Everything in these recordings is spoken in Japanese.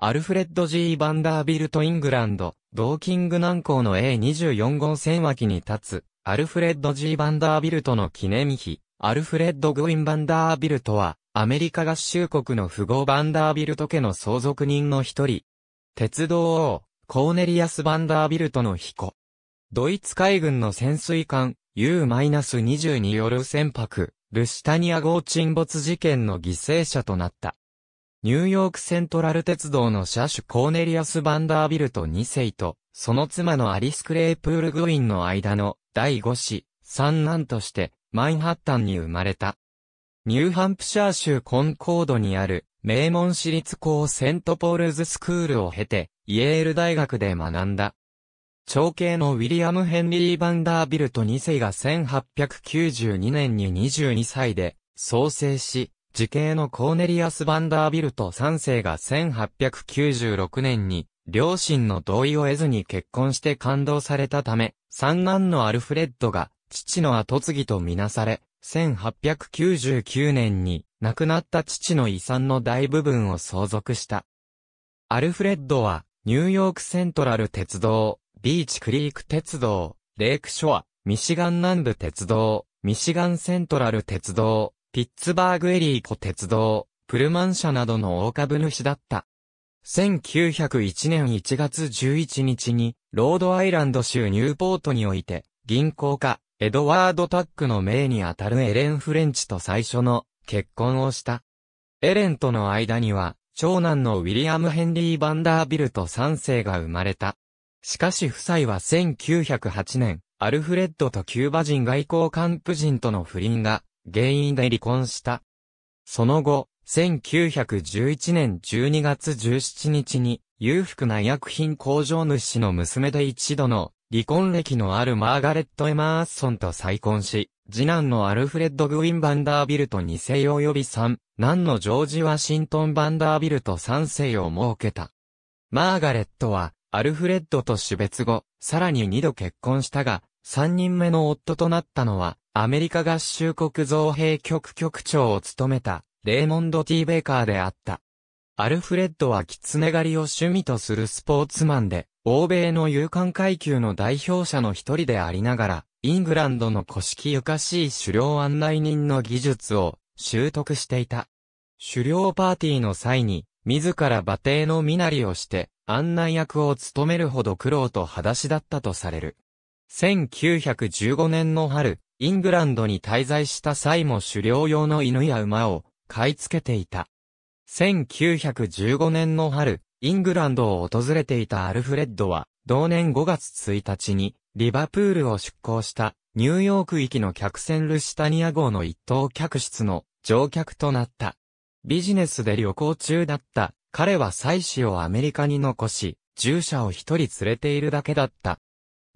アルフレッド・ G・ バンダービルト・イングランド、ドーキング南港の A24 号線脇に立つ、アルフレッド・ G・ バンダービルトの記念碑、アルフレッド・グウィン・バンダービルトは、アメリカ合衆国の富豪バンダービルト家の相続人の一人。鉄道王、コーネリアス・バンダービルトの彦。ドイツ海軍の潜水艦、u 2 2による船舶、ルシタニア号沈没事件の犠牲者となった。ニューヨークセントラル鉄道の車種コーネリアス・バンダービルト2世と、その妻のアリス・クレイプール・グインの間の第5子、三男として、マンハッタンに生まれた。ニューハンプシャー州コンコードにある、名門私立校セントポールズスクールを経て、イェール大学で学んだ。長兄のウィリアム・ヘンリー・バンダービルト2世が1892年に22歳で創生し、時系のコーネリアス・バンダービルト3世が1896年に、両親の同意を得ずに結婚して感動されたため、三男のアルフレッドが、父の後継ぎとみなされ、1899年に亡くなった父の遺産の大部分を相続した。アルフレッドは、ニューヨークセントラル鉄道、ビーチクリーク鉄道、レイクショア、ミシガン南部鉄道、ミシガンセントラル鉄道、ピッツバーグエリー湖鉄道、プルマン社などの大株主だった。1901年1月11日に、ロードアイランド州ニューポートにおいて、銀行家、エドワード・タックの命にあたるエレン・フレンチと最初の結婚をした。エレンとの間には、長男のウィリアム・ヘンリー・バンダービルと3世が生まれた。しかし夫妻は1908年、アルフレッドとキューバ人外交官夫人との不倫が原因で離婚した。その後、1911年12月17日に、裕福な医薬品工場主の娘で一度の離婚歴のあるマーガレット・エマーソンと再婚し、次男のアルフレッド・グウィン・バンダービルト2世及び3、男のジョージ・ワシントン・バンダービルト3世を設けた。マーガレットは、アルフレッドと死別後、さらに2度結婚したが、3人目の夫となったのは、アメリカ合衆国造幣局局長を務めた、レーモンド・ティー・ベーカーであった。アルフレッドは狐狩りを趣味とするスポーツマンで、欧米の勇敢階級の代表者の一人でありながら、イングランドの古式ゆかしい狩猟案内人の技術を習得していた。狩猟パーティーの際に、自ら馬蹄の身なりをして、案内役を務めるほど苦労と裸足だったとされる。1915年の春、イングランドに滞在した際も狩猟用の犬や馬を買い付けていた。1915年の春、イングランドを訪れていたアルフレッドは、同年5月1日に、リバプールを出港したニューヨーク行きの客船ルシタニア号の一等客室の乗客となった。ビジネスで旅行中だった彼は妻子をアメリカに残し、従者を一人連れているだけだった。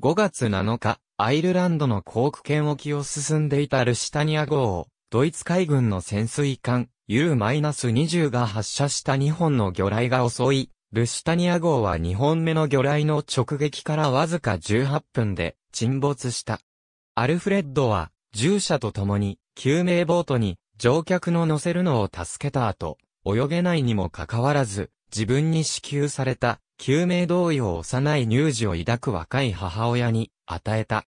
5月7日、アイルランドの航空圏沖を進んでいたルシタニア号を、ドイツ海軍の潜水艦 U-20 が発射した2本の魚雷が襲い、ルシタニア号は2本目の魚雷の直撃からわずか18分で沈没した。アルフレッドは、従者と共に救命ボートに乗客の乗せるのを助けた後、泳げないにもかかわらず、自分に支給された救命胴衣を幼い乳児を抱く若い母親に与えた。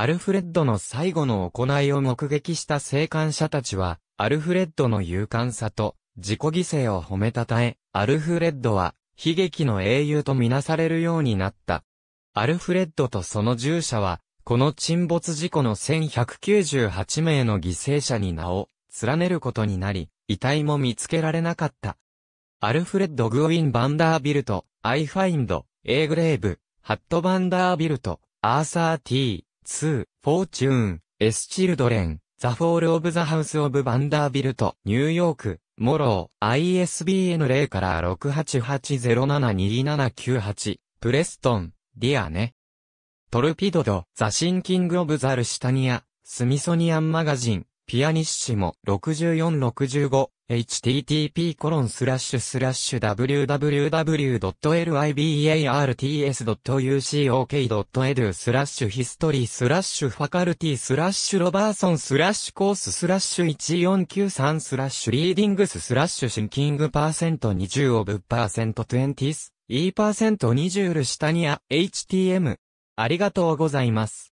アルフレッドの最後の行いを目撃した生還者たちは、アルフレッドの勇敢さと自己犠牲を褒めたたえ、アルフレッドは悲劇の英雄とみなされるようになった。アルフレッドとその従者は、この沈没事故の1198名の犠牲者に名を連ねることになり、遺体も見つけられなかった。アルフレッド・グウィン・バンダービルト、アイ・ファインド、エーグレーブ、ハット・バンダービルト、アーサー・ー、2、フォーチューン、エスチルドレン、ザ・フォール・オブ・ザ・ハウス・オブ・バンダービルト、ニューヨーク、モロー、ISBN 0から688072798、プレストン、ディアネ。トルピドド、ザ・シンキング・オブ・ザ・ルシタニア、スミソニアン・マガジン、ピアニッシモ 6465http://www.libarts.ucok.edu スラッシュヒストリースラッシュファカルティスラッシュロバーソンスラッシュコーススラッシュ1493スラッシュリーディングススラッシュシンキングパーセント20オブパーセント20ス e パーセント20ルシタニア htm ありがとうございます。